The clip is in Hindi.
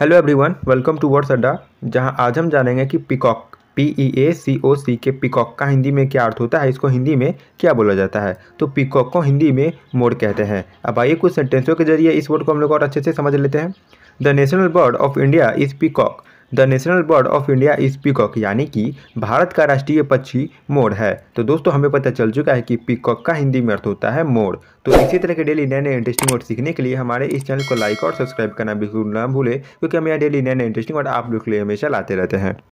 hello everyone welcome to words Adda जहां आज हम जानेंगे कि पिकॉक पी ई ए सी ओ सी के पिकॉक का हिंदी में क्या अर्थ होता है इसको हिंदी में क्या बोला जाता है तो पिकॉक को हिंदी में मोर कहते हैं अब आइए कुछ सेंटेंसों के जरिए इस वर्ड को हम लोग और अच्छे से समझ लेते हैं the national bird of India is peacock the national bird of India is peacock यानी कि भारत का राष्ट्रीय पक्षी मोर है तो दोस्तों हमें पता चल चुका है कि पिकॉक का हिंदी में अर्थ होता है मोर तो इसी तरह के डेली नए नए इंटरेस्टिंग वर्ड सीखने के लिए हमारे इस चैनल को लाइक और सब्सक्राइब करना बिल्कुल ना भूले क्योंकि हम यहाँ डेली नए नए इंटरेस्टिंग वर्ड आप लोग के लिए हमेशा लाते रहते हैं